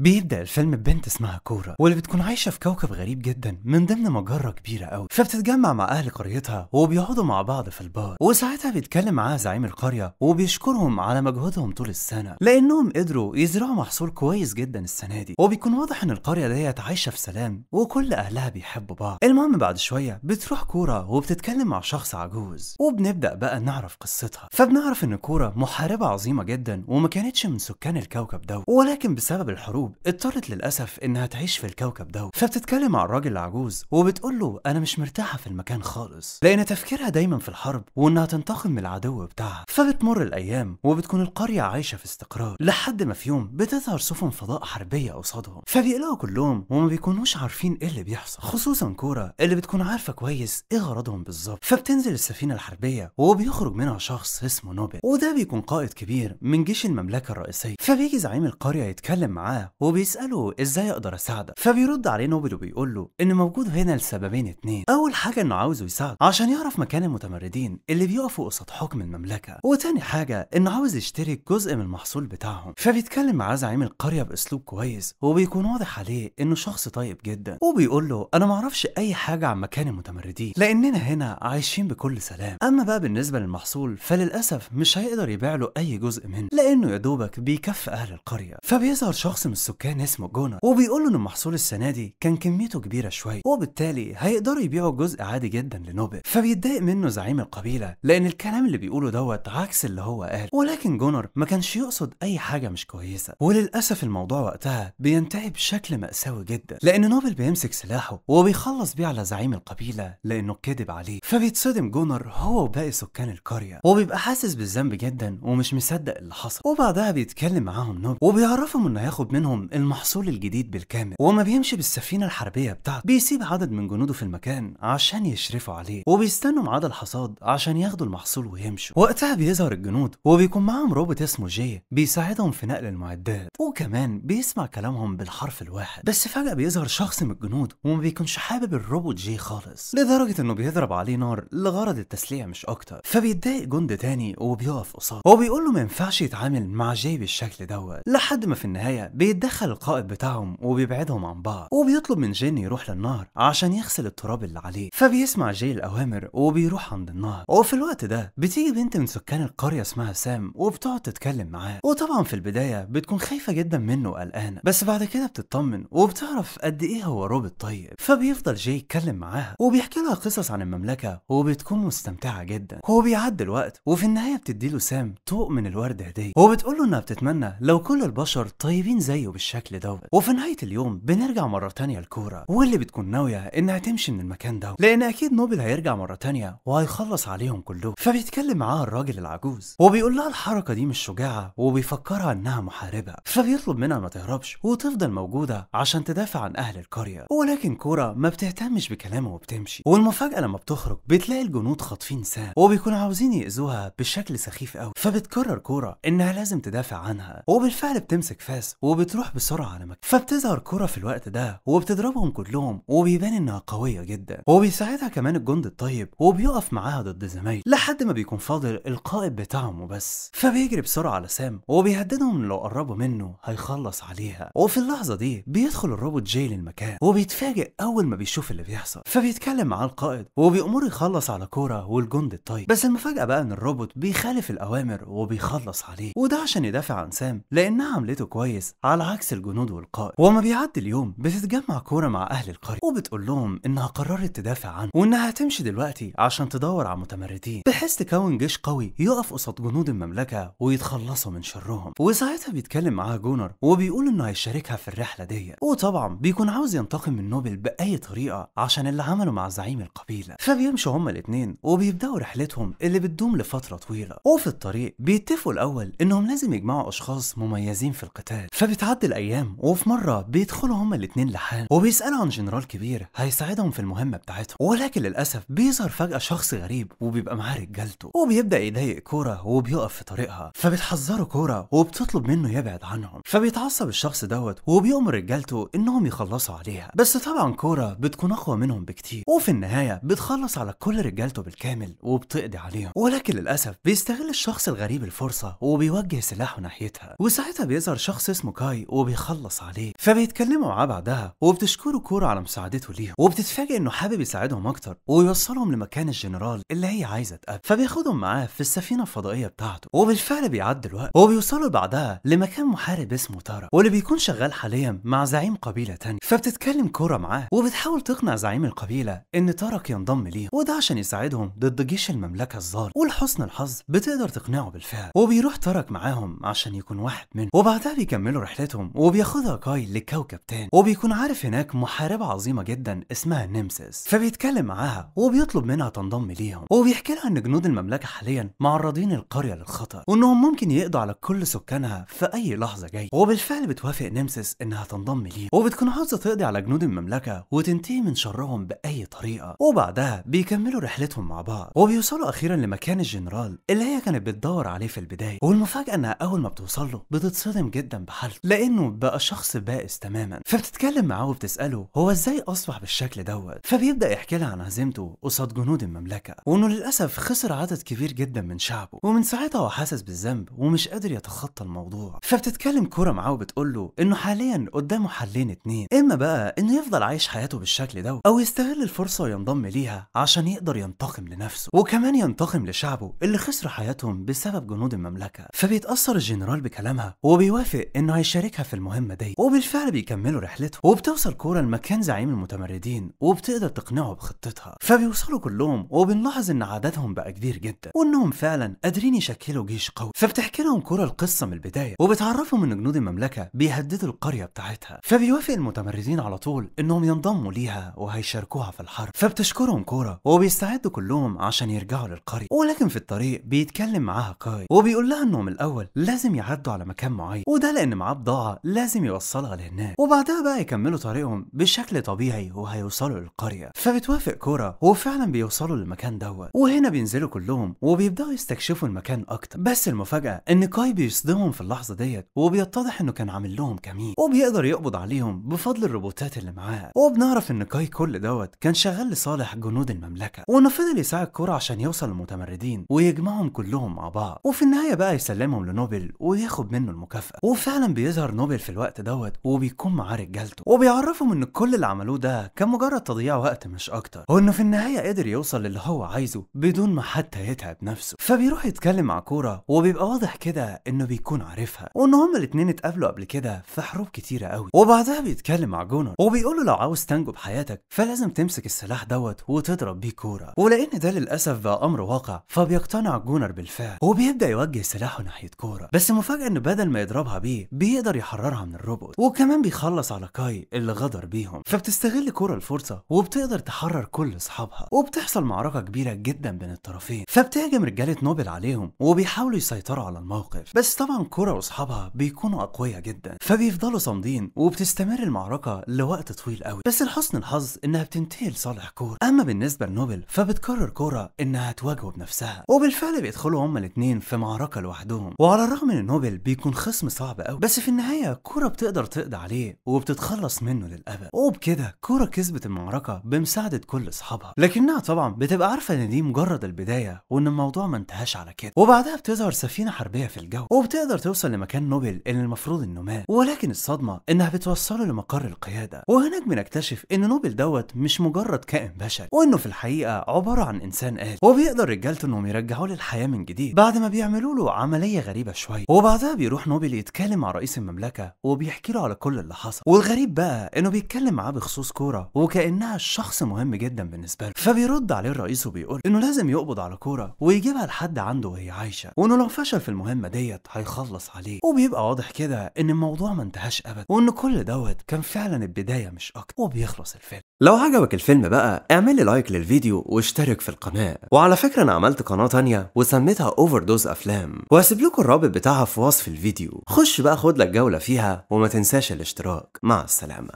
بيبدا الفيلم ببنت اسمها كورا واللي بتكون عايشه في كوكب غريب جدا من ضمن مجره كبيره قوي فبتتجمع مع اهل قريتها وبيقعدوا مع بعض في البار وساعتها بيتكلم معاها زعيم القريه وبيشكرهم على مجهودهم طول السنه لانهم قدروا يزرعوا محصول كويس جدا السنه دي وبيكون واضح ان القريه ديت عايشه في سلام وكل اهلها بيحبوا بعض المهم بعد شويه بتروح كورا وبتتكلم مع شخص عجوز وبنبدا بقى نعرف قصتها فبنعرف ان كورا محاربه عظيمه جدا وما كانتش من سكان الكوكب ده ولكن بسبب الحروب الجنوب اضطرت للأسف إنها تعيش في الكوكب ده فبتتكلم مع الراجل العجوز وبتقول له أنا مش مرتاحة في المكان خالص لأن تفكيرها دايما في الحرب وإنها تنتقم من العدو بتاعها فبتمر الأيام وبتكون القرية عايشة في استقرار لحد ما في يوم بتظهر سفن فضاء حربية قصادهم فبيقلقوا كلهم وما بيكونوش عارفين إيه اللي بيحصل خصوصا كورة اللي بتكون عارفة كويس إيه غرضهم بالظبط فبتنزل السفينة الحربية وبيخرج منها شخص اسمه نوبل وده بيكون قائد كبير من جيش المملكة الرئيسية فبيجي زعيم القرية يتكلم معاه وبيساله ازاي اقدر اساعدك فبيرد عليه نوبل وبيقول له ان موجود هنا لسببين اتنين اول حاجه انه عاوزه يساعده عشان يعرف مكان المتمردين اللي بيقفوا قصاد حكم المملكه وتاني حاجه انه عاوز يشتري جزء من المحصول بتاعهم فبيتكلم معاه زعيم القريه باسلوب كويس وبيكون واضح عليه انه شخص طيب جدا وبيقول له انا معرفش اي حاجه عن مكان المتمردين لاننا هنا عايشين بكل سلام اما بقى بالنسبه للمحصول فللاسف مش هيقدر يبيع له اي جزء منه لانه يا دوبك بيكفي اهل القريه فبيظهر شخص من السكان اسمه جونر وبيقول له ان المحصول السنه دي كان كميته كبيره شويه وبالتالي هيقدروا يبيعوا جزء عادي جدا لنوبل فبيتضايق منه زعيم القبيله لان الكلام اللي بيقوله دوت عكس اللي هو قاله ولكن جونر ما كانش يقصد اي حاجه مش كويسه وللاسف الموضوع وقتها بينتهي بشكل مأساوي جدا لان نوبل بيمسك سلاحه وبيخلص بيه على زعيم القبيله لانه كذب عليه فبيتصدم جونر هو وباقي سكان القريه وبيبقى حاسس بالذنب جدا ومش مصدق اللي حصل وبعدها بيتكلم معاهم نوبل وبيعرفهم انه هياخد منهم لهم المحصول الجديد بالكامل وما بيمشي بالسفينة الحربية بتاعته بيسيب عدد من جنوده في المكان عشان يشرفوا عليه وبيستنوا معاد الحصاد عشان ياخدوا المحصول ويمشوا وقتها بيظهر الجنود وبيكون معاهم روبوت اسمه جي بيساعدهم في نقل المعدات وكمان بيسمع كلامهم بالحرف الواحد بس فجأة بيظهر شخص من الجنود وما بيكونش حابب الروبوت جي خالص لدرجة انه بيضرب عليه نار لغرض التسليع مش اكتر فبيتضايق جند تاني وبيقف قصاده وبيقول له ما ينفعش يتعامل مع جي بالشكل دوت لحد ما في النهاية بيتضايق بيتدخل القائد بتاعهم وبيبعدهم عن بعض وبيطلب من جين يروح للنهر عشان يغسل التراب اللي عليه فبيسمع جاي الأوامر وبيروح عند النهر وفي الوقت ده بتيجي بنت من سكان القرية اسمها سام وبتقعد تتكلم معاه وطبعا في البداية بتكون خايفة جدا منه وقلقانة بس بعد كده بتطمن وبتعرف قد إيه هو روبوت طيب فبيفضل جاي يتكلم معاها وبيحكي لها قصص عن المملكة وبتكون مستمتعة جدا هو بيعدي الوقت وفي النهاية بتديله سام طوق من الورد هدية وبتقول له إنها بتتمنى لو كل البشر طيبين زيه بالشكل ده وفي نهايه اليوم بنرجع مره تانية الكوره واللي بتكون ناويه انها تمشي من المكان ده لان اكيد نوبل هيرجع مره تانية وهيخلص عليهم كلهم فبيتكلم معاها الراجل العجوز وبيقول لها الحركه دي مش شجاعه وبيفكرها انها محاربه فبيطلب منها ما تهربش وتفضل موجوده عشان تدافع عن اهل القريه ولكن كوره ما بتهتمش بكلامه وبتمشي والمفاجاه لما بتخرج بتلاقي الجنود خاطفين سام وبيكونوا عاوزين ياذوها بشكل سخيف قوي فبتقرر كوره انها لازم تدافع عنها وبالفعل بتمسك فاس وبتروح بتروح بسرعة على مكان فبتظهر كرة في الوقت ده وبتضربهم كلهم وبيبان انها قوية جدا وبيساعدها كمان الجند الطيب وبيقف معاها ضد زمايله لحد ما بيكون فاضل القائد بتاعهم وبس فبيجري بسرعة على سام وبيهددهم لو قربوا منه هيخلص عليها وفي اللحظة دي بيدخل الروبوت جاي للمكان وبيتفاجئ أول ما بيشوف اللي بيحصل فبيتكلم مع القائد وبيأمره يخلص على كورة والجند الطيب بس المفاجأة بقى إن الروبوت بيخالف الأوامر وبيخلص عليه وده عشان يدافع عن سام لأنها عملته كويس على عكس الجنود والقائد وما بيعدي اليوم بتتجمع كوره مع اهل القريه وبتقول لهم انها قررت تدافع عنه وانها هتمشي دلوقتي عشان تدور على متمردين بحيث تكون جيش قوي يقف قصاد جنود المملكه ويتخلصوا من شرهم وساعتها بيتكلم معاها جونر وبيقول انه هيشاركها في الرحله دي وطبعا بيكون عاوز ينتقم من نوبل باي طريقه عشان اللي عمله مع زعيم القبيله فبيمشوا هما الاثنين وبيبداوا رحلتهم اللي بتدوم لفتره طويله وفي الطريق بيتفقوا الاول انهم لازم يجمعوا اشخاص مميزين في القتال فبتعدي الايام وفي مره بيدخلوا هما الاتنين لحال وبيسالوا عن جنرال كبير هيساعدهم في المهمه بتاعتهم ولكن للاسف بيظهر فجاه شخص غريب وبيبقى معاه رجالته وبيبدا يضايق كوره وبيقف في طريقها فبتحذره كوره وبتطلب منه يبعد عنهم فبيتعصب الشخص دوت وبيأمر رجالته انهم يخلصوا عليها بس طبعا كوره بتكون اقوى منهم بكتير وفي النهايه بتخلص على كل رجالته بالكامل وبتقضي عليهم ولكن للاسف بيستغل الشخص الغريب الفرصه وبيوجه سلاحه ناحيتها وساعتها بيظهر شخص اسمه كاي وبيخلص عليه فبيتكلموا معاه بعدها وبتشكره كورا على مساعدته ليهم وبتتفاجئ انه حابب يساعدهم اكتر ويوصلهم لمكان الجنرال اللي هي عايزه تقابله فبياخدهم معاه في السفينه الفضائيه بتاعته وبالفعل بيعدي الوقت وبيوصلوا بعدها لمكان محارب اسمه تارا واللي بيكون شغال حاليا مع زعيم قبيله تانية فبتتكلم كورا معاه وبتحاول تقنع زعيم القبيله ان تارك ينضم ليهم وده عشان يساعدهم ضد جيش المملكه الظالم ولحسن الحظ بتقدر تقنعه بالفعل وبيروح تارك معاهم عشان يكون واحد منهم وبعدها بيكملوا رحلتهم رحلتهم وبياخدها كاي لكوكب تاني وبيكون عارف هناك محاربة عظيمة جدا اسمها نمسيس فبيتكلم معاها وبيطلب منها تنضم ليهم وبيحكي لها ان جنود المملكة حاليا معرضين القرية للخطر وانهم ممكن يقضوا على كل سكانها في اي لحظة جاية وبالفعل بتوافق نمسيس انها تنضم ليهم وبتكون عاوزة تقضي على جنود المملكة وتنتهي من شرهم بأي طريقة وبعدها بيكملوا رحلتهم مع بعض وبيوصلوا أخيرا لمكان الجنرال اللي هي كانت بتدور عليه في البداية والمفاجأة إنها أول ما بتوصل له بتتصدم جدا بحالته كانه بقى شخص بائس تماما فبتتكلم معاه وبتساله هو ازاي اصبح بالشكل دوت فبيبدا يحكي لها عن عزيمته قصاد جنود المملكه وانه للاسف خسر عدد كبير جدا من شعبه ومن ساعتها هو حاسس بالذنب ومش قادر يتخطى الموضوع فبتتكلم كوره معاه وبتقول له انه حاليا قدامه حلين اتنين اما بقى انه يفضل عايش حياته بالشكل دوت او يستغل الفرصه وينضم ليها عشان يقدر ينتقم لنفسه وكمان ينتقم لشعبه اللي خسر حياتهم بسبب جنود المملكه فبيتاثر الجنرال بكلامها وبيوافق انه هيشارك يشاركها في المهمة دي وبالفعل بيكملوا رحلتهم وبتوصل كورا لمكان زعيم المتمردين وبتقدر تقنعه بخطتها فبيوصلوا كلهم وبنلاحظ ان عددهم بقى كبير جدا وانهم فعلا قادرين يشكلوا جيش قوي فبتحكي لهم كورا القصة من البداية وبتعرفهم ان جنود المملكة بيهددوا القرية بتاعتها فبيوافق المتمردين على طول انهم ينضموا ليها وهيشاركوها في الحرب فبتشكرهم كورا وبيستعدوا كلهم عشان يرجعوا للقرية ولكن في الطريق بيتكلم معاها كاي وبيقول لها انهم الاول لازم يعدوا على مكان معين وده لان معاه بضاعة لازم يوصلها لهناك وبعدها بقى يكملوا طريقهم بشكل طبيعي وهيوصلوا للقرية فبتوافق كورة وفعلا بيوصلوا للمكان دوت وهنا بينزلوا كلهم وبيبدأوا يستكشفوا المكان أكتر بس المفاجأة إن كاي بيصدمهم في اللحظة ديت وبيتضح إنه كان عامل لهم كمين وبيقدر يقبض عليهم بفضل الروبوتات اللي معاه وبنعرف إن كاي كل دوت كان شغال لصالح جنود المملكة وإنه فضل يساعد كورة عشان يوصل للمتمردين ويجمعهم كلهم مع بعض وفي النهاية بقى يسلمهم لنوبل وياخد منه المكافأة وفعلا بيظهر نوبل في الوقت دوت وبيكون معاه رجالته وبيعرفهم ان كل اللي عملوه ده كان مجرد تضييع وقت مش اكتر وانه في النهايه قدر يوصل للي هو عايزه بدون ما حتى يتعب نفسه فبيروح يتكلم مع كوره وبيبقى واضح كده انه بيكون عارفها وان هما الاتنين اتقابلوا قبل كده في حروب كتيره قوي وبعدها بيتكلم مع جونر وبيقول له لو عاوز تنجو بحياتك فلازم تمسك السلاح دوت وتضرب بيه كوره ولان ده للاسف بقى امر واقع فبيقتنع جونر بالفعل وبيبدا يوجه سلاحه ناحيه كوره بس مفاجاه ان بدل ما يضربها بيه بيقدر بيحررها من الروبوت وكمان بيخلص على كاي اللي غدر بيهم فبتستغل كورا الفرصة وبتقدر تحرر كل اصحابها وبتحصل معركة كبيرة جدا بين الطرفين فبتهجم رجالة نوبل عليهم وبيحاولوا يسيطروا على الموقف بس طبعا كورا واصحابها بيكونوا اقوياء جدا فبيفضلوا صامدين وبتستمر المعركة لوقت طويل قوي بس لحسن الحظ انها بتنتهي لصالح كورا اما بالنسبة لنوبل فبتقرر كورا انها تواجهه بنفسها وبالفعل بيدخلوا هما الاثنين في معركة لوحدهم وعلى الرغم ان نوبل بيكون خصم صعب قوي بس في النهاية النهاية كورة بتقدر تقضي عليه وبتتخلص منه للأبد وبكده كورة كسبت المعركة بمساعدة كل أصحابها لكنها طبعا بتبقى عارفة إن دي مجرد البداية وإن الموضوع ما انتهاش على كده وبعدها بتظهر سفينة حربية في الجو وبتقدر توصل لمكان نوبل اللي المفروض إنه مات ولكن الصدمة إنها بتوصله لمقر القيادة وهناك بنكتشف إن نوبل دوت مش مجرد كائن بشري وإنه في الحقيقة عبارة عن إنسان آلي وبيقدر رجالته إنهم يرجعوه للحياة من جديد بعد ما بيعملوا له عملية غريبة شوية وبعدها بيروح نوبل يتكلم مع رئيس المملكة المملكه وبيحكي له على كل اللي حصل والغريب بقى انه بيتكلم معاه بخصوص كوره وكانها الشخص مهم جدا بالنسبه له فبيرد عليه الرئيس وبيقول انه لازم يقبض على كوره ويجيبها لحد عنده وهي عايشه وانه لو فشل في المهمه ديت هيخلص عليه وبيبقى واضح كده ان الموضوع ما انتهاش ابدا وان كل دوت كان فعلا البدايه مش اكتر وبيخلص الفيلم لو عجبك الفيلم بقى اعمل لي لايك للفيديو واشترك في القناه وعلى فكره انا عملت قناه تانية وسميتها اوفر دوز افلام وهسيب لكم الرابط بتاعها في وصف الفيديو خش بقى خد لك جوله الجولة فيها وما تنساش الاشتراك مع السلامة